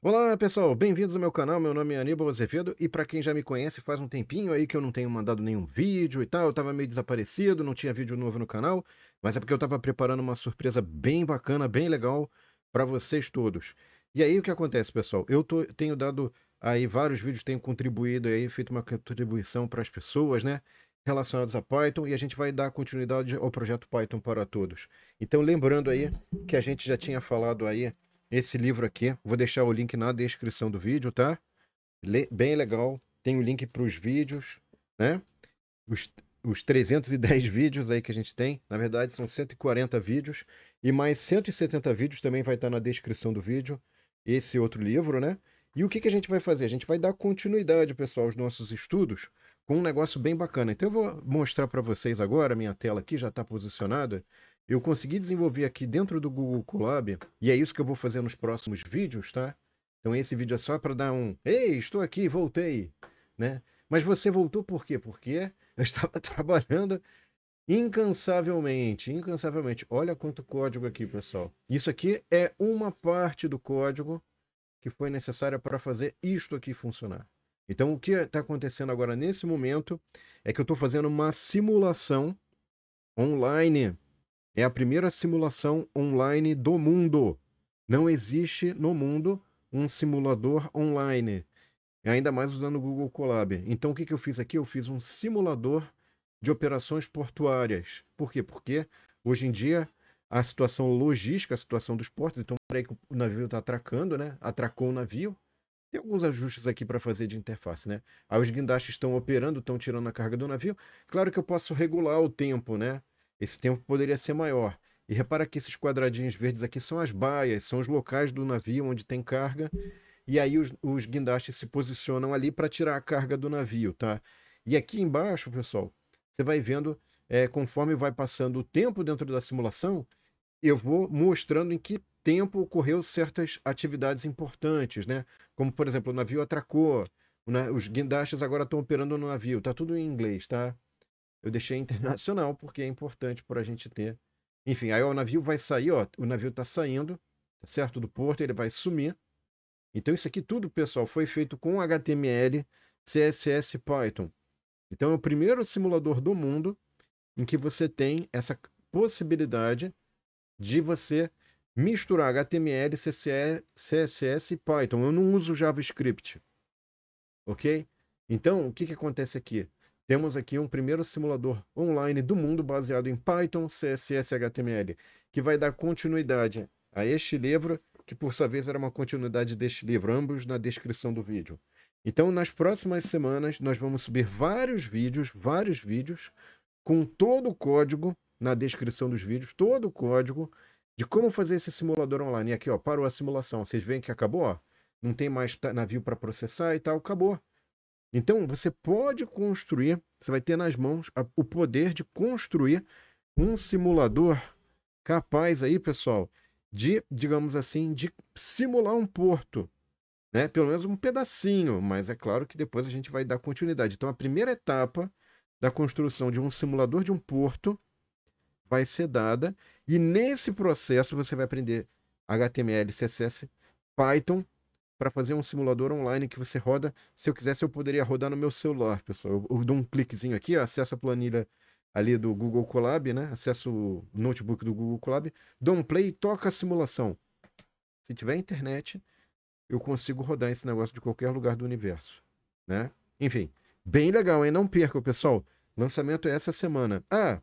Olá pessoal, bem-vindos ao meu canal, meu nome é Aníbal Azevedo e para quem já me conhece faz um tempinho aí que eu não tenho mandado nenhum vídeo e tal, eu tava meio desaparecido, não tinha vídeo novo no canal, mas é porque eu tava preparando uma surpresa bem bacana, bem legal para vocês todos. E aí o que acontece pessoal, eu tô, tenho dado aí vários vídeos, tenho contribuído aí, feito uma contribuição para as pessoas, né? relacionados a Python e a gente vai dar continuidade ao projeto Python para todos. Então lembrando aí que a gente já tinha falado aí esse livro aqui. Vou deixar o link na descrição do vídeo, tá? Le bem legal. Tem o link para os vídeos, né? Os, os 310 vídeos aí que a gente tem. Na verdade, são 140 vídeos. E mais 170 vídeos também vai estar tá na descrição do vídeo. Esse outro livro, né? E o que, que a gente vai fazer? A gente vai dar continuidade, pessoal, aos nossos estudos com um negócio bem bacana. Então eu vou mostrar para vocês agora, minha tela aqui já está posicionada eu consegui desenvolver aqui dentro do Google Colab, e é isso que eu vou fazer nos próximos vídeos, tá? Então esse vídeo é só para dar um, ei, estou aqui, voltei, né? Mas você voltou por quê? Porque eu estava trabalhando incansavelmente, incansavelmente. Olha quanto código aqui, pessoal. Isso aqui é uma parte do código que foi necessária para fazer isto aqui funcionar. Então, o que está acontecendo agora nesse momento é que eu estou fazendo uma simulação online é a primeira simulação online do mundo. Não existe no mundo um simulador online. Ainda mais usando o Google Colab. Então, o que, que eu fiz aqui? Eu fiz um simulador de operações portuárias. Por quê? Porque hoje em dia a situação logística, a situação dos portos, então peraí que o navio está atracando, né? Atracou o navio. Tem alguns ajustes aqui para fazer de interface, né? Aí os guindastes estão operando, estão tirando a carga do navio. Claro que eu posso regular o tempo, né? Esse tempo poderia ser maior. E repara que esses quadradinhos verdes aqui são as baias, são os locais do navio onde tem carga. E aí os, os guindastes se posicionam ali para tirar a carga do navio, tá? E aqui embaixo, pessoal, você vai vendo, é, conforme vai passando o tempo dentro da simulação, eu vou mostrando em que tempo ocorreu certas atividades importantes, né? Como, por exemplo, o navio atracou, né? os guindastes agora estão operando no navio, tá tudo em inglês, tá? Eu deixei internacional porque é importante para a gente ter. Enfim, aí o navio vai sair, ó, o navio está saindo, tá certo, do porto, ele vai sumir. Então isso aqui tudo, pessoal, foi feito com HTML, CSS, Python. Então é o primeiro simulador do mundo em que você tem essa possibilidade de você misturar HTML, CSS e Python. Eu não uso JavaScript, ok? Então, o que, que acontece aqui? Temos aqui um primeiro simulador online do mundo baseado em Python, CSS e HTML, que vai dar continuidade a este livro, que por sua vez era uma continuidade deste livro, ambos na descrição do vídeo. Então, nas próximas semanas, nós vamos subir vários vídeos, vários vídeos, com todo o código na descrição dos vídeos, todo o código de como fazer esse simulador online. E aqui, ó, parou a simulação. Vocês veem que acabou, ó? Não tem mais navio para processar e tal, acabou. Então, você pode construir, você vai ter nas mãos a, o poder de construir um simulador capaz aí, pessoal, de, digamos assim, de simular um porto, né? Pelo menos um pedacinho, mas é claro que depois a gente vai dar continuidade. Então, a primeira etapa da construção de um simulador de um porto vai ser dada e nesse processo você vai aprender HTML, CSS, Python para fazer um simulador online que você roda. Se eu quisesse, eu poderia rodar no meu celular, pessoal. Eu, eu dou um cliquezinho aqui, ó, acesso a planilha ali do Google Colab, né? Acesso o notebook do Google Colab, dou um play e toca a simulação. Se tiver internet, eu consigo rodar esse negócio de qualquer lugar do universo, né? Enfim, bem legal, hein? Não percam, pessoal. Lançamento é essa semana. Ah,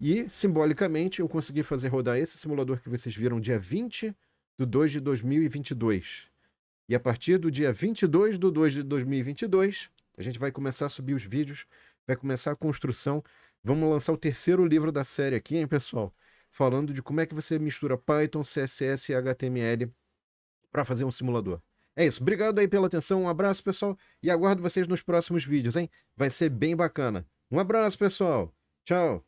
e simbolicamente eu consegui fazer rodar esse simulador que vocês viram dia 20 de 2 de 2022. E a partir do dia 22 de 2 de 2022, a gente vai começar a subir os vídeos, vai começar a construção. Vamos lançar o terceiro livro da série aqui, hein, pessoal? Falando de como é que você mistura Python, CSS e HTML para fazer um simulador. É isso. Obrigado aí pela atenção. Um abraço, pessoal. E aguardo vocês nos próximos vídeos, hein? Vai ser bem bacana. Um abraço, pessoal. Tchau.